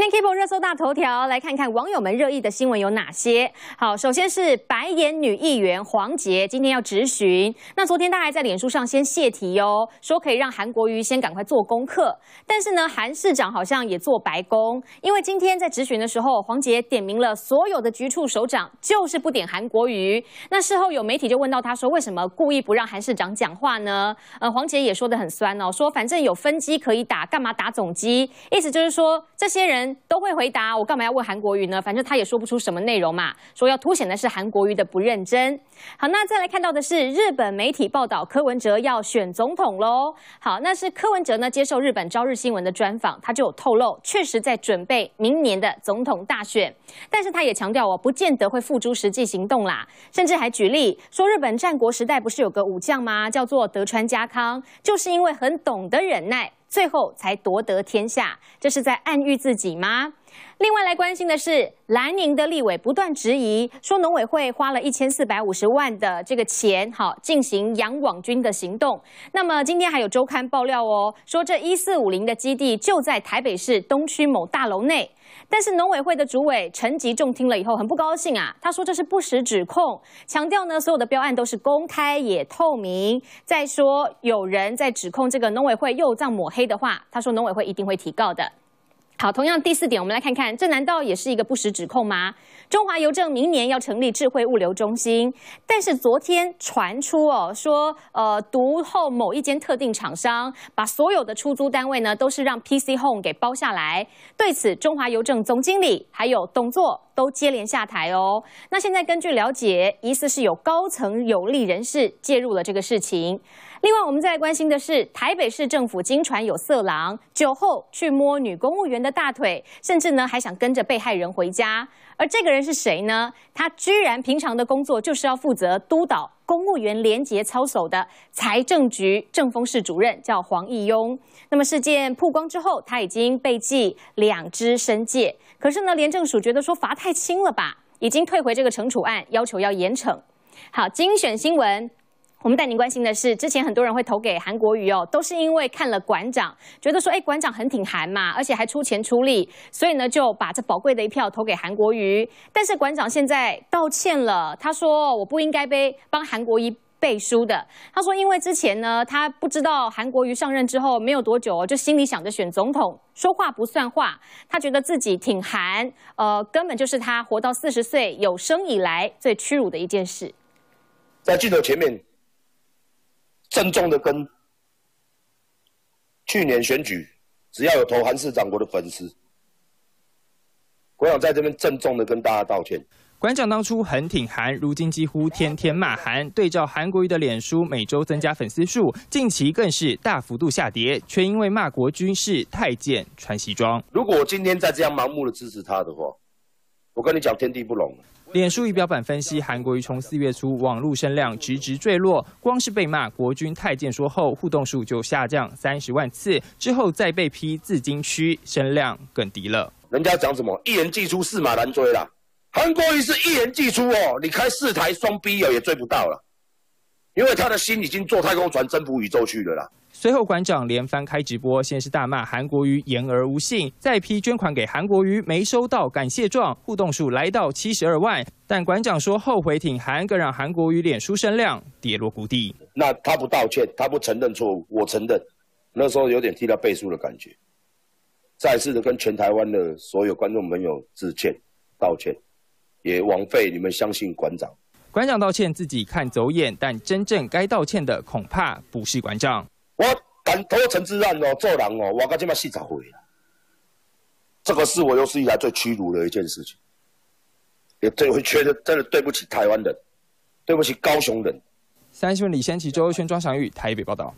今天 K-pop 热搜大头条，来看看网友们热议的新闻有哪些。好，首先是白眼女议员黄杰今天要质询。那昨天她还在脸书上先泄题哦，说可以让韩国瑜先赶快做功课。但是呢，韩市长好像也做白宫，因为今天在质询的时候，黄杰点名了所有的局处首长，就是不点韩国瑜。那事后有媒体就问到他说，为什么故意不让韩市长讲话呢？呃，黄杰也说的很酸哦，说反正有分机可以打，干嘛打总机？意思就是说这些人。都会回答我干嘛要问韩国瑜呢？反正他也说不出什么内容嘛。说要凸显的是韩国瑜的不认真。好，那再来看到的是日本媒体报道柯文哲要选总统喽。好，那是柯文哲呢接受日本朝日新闻的专访，他就有透露，确实在准备明年的总统大选，但是他也强调哦，不见得会付诸实际行动啦。甚至还举例说，日本战国时代不是有个武将吗？叫做德川家康，就是因为很懂得忍耐。最后才夺得天下，这是在暗喻自己吗？另外来关心的是，南宁的立委不断质疑说，农委会花了一千四百五十万的这个钱，好进行养网军的行动。那么今天还有周刊爆料哦，说这一四五零的基地就在台北市东区某大楼内。但是农委会的主委陈吉仲听了以后很不高兴啊，他说这是不实指控，强调呢所有的标案都是公开也透明。再说有人在指控这个农委会右藏抹黑的话，他说农委会一定会提告的。好，同样第四点，我们来看看，这难道也是一个不实指控吗？中华邮政明年要成立智慧物流中心，但是昨天传出哦，说呃，读后某一间特定厂商把所有的出租单位呢，都是让 PC Home 给包下来。对此，中华邮政总经理还有董作。都接连下台哦。那现在根据了解，疑似是有高层有利人士介入了这个事情。另外，我们在关心的是台北市政府经传有色狼，酒后去摸女公务员的大腿，甚至呢还想跟着被害人回家。而这个人是谁呢？他居然平常的工作就是要负责督导。公务员廉洁操守的财政局政风室主任叫黄义庸。那么事件曝光之后，他已经被记两支申诫。可是呢，廉政署觉得说罚太轻了吧，已经退回这个惩处案，要求要严惩。好，精选新闻。我们带您关心的是，之前很多人会投给韩国瑜哦，都是因为看了馆长，觉得说，哎，馆长很挺韩嘛，而且还出钱出力，所以呢，就把这宝贵的一票投给韩国瑜。但是馆长现在道歉了，他说我不应该背帮韩国瑜背书的。他说，因为之前呢，他不知道韩国瑜上任之后没有多久，就心里想着选总统，说话不算话。他觉得自己挺韩，呃，根本就是他活到四十岁有生以来最屈辱的一件事。在镜头前面。郑重的跟去年选举，只要有投韩市长国的粉丝，国长在这边郑重的跟大家道歉。馆长当初很挺韩，如今几乎天天骂韩。对照韩国瑜的脸书，每周增加粉丝数，近期更是大幅度下跌，却因为骂国军是太监、穿西装。如果我今天再这样盲目的支持他的话，我跟你讲，天地不容。脸书仪表板分析，韩国瑜从四月初网路声量直直坠落，光是被骂“国军太监”说后，互动数就下降三十万次，之后再被批“自金区”，声量更低了。人家讲什么，一言既出驷马难追啦。韩国瑜是一言既出哦，你开四台双 B 也也追不到了，因为他的心已经坐太空船征服宇宙去了啦。随后，馆长连番开直播，先是大骂韩国瑜言而无信，再批捐款给韩国瑜没收到感谢状，互动数来到七十二万。但馆长说后悔挺韩，更让韩国瑜脸书声量跌落谷底。那他不道歉，他不承认错误，我承认那时候有点替他背书的感觉。再次的跟全台湾的所有观众朋友致歉，道歉也枉费你们相信馆长。馆长道歉自己看走眼，但真正该道歉的恐怕不是馆长。我敢投陈志让哦做人哦，我今年四十岁了，这个是我有史以来最屈辱的一件事情，也最会觉得真的对不起台湾人，对不起高雄人。三新闻：李先齐、周一轩、庄祥玉，台北报道。